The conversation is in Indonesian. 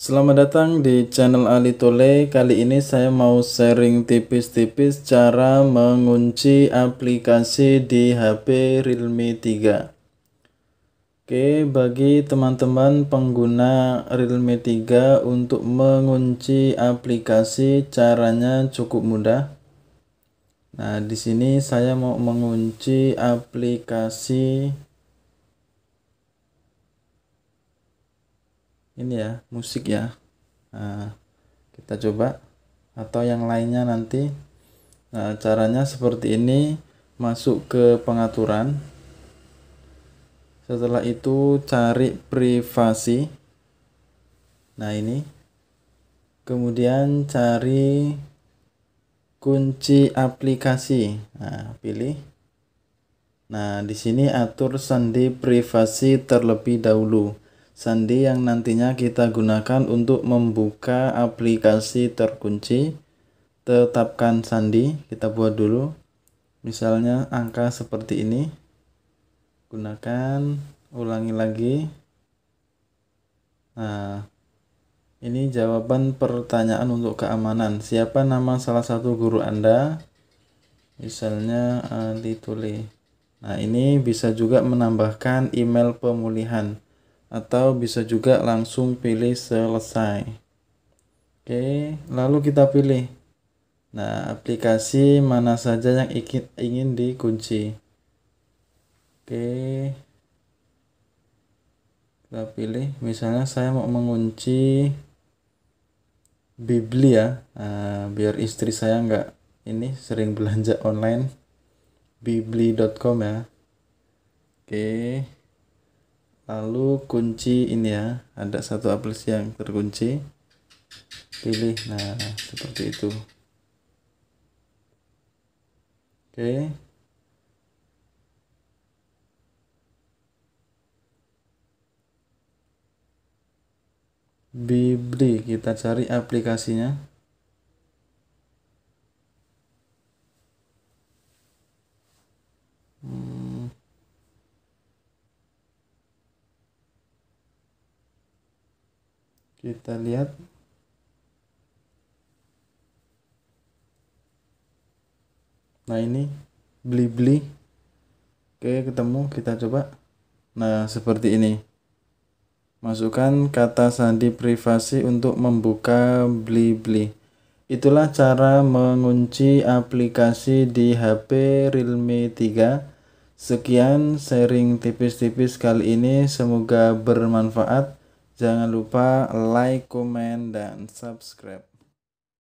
Selamat datang di channel Ali Tole. Kali ini saya mau sharing tipis-tipis cara mengunci aplikasi di HP Realme 3. Oke, bagi teman-teman pengguna Realme 3 untuk mengunci aplikasi caranya cukup mudah. Nah, di sini saya mau mengunci aplikasi ini ya musik ya nah, kita coba atau yang lainnya nanti nah, caranya seperti ini masuk ke pengaturan setelah itu cari privasi nah ini kemudian cari kunci aplikasi nah pilih nah di sini atur sendi privasi terlebih dahulu sandi yang nantinya kita gunakan untuk membuka aplikasi terkunci tetapkan sandi kita buat dulu misalnya angka seperti ini gunakan ulangi lagi nah ini jawaban pertanyaan untuk keamanan siapa nama salah satu guru anda misalnya uh, nah ini bisa juga menambahkan email pemulihan atau bisa juga langsung pilih selesai. Oke, lalu kita pilih. Nah, aplikasi mana saja yang ingin, ingin dikunci. Oke. Kita pilih, misalnya saya mau mengunci Bibli ya, nah, biar istri saya nggak ini sering belanja online bibli.com ya. Oke lalu kunci ini ya ada satu aplikasi yang terkunci pilih nah seperti itu oke Bibli kita cari aplikasinya kita lihat nah ini beli-beli oke ketemu kita coba nah seperti ini masukkan kata sandi privasi untuk membuka beli-beli itulah cara mengunci aplikasi di HP Realme 3 sekian sharing tipis-tipis kali ini semoga bermanfaat Jangan lupa like, comment, dan subscribe.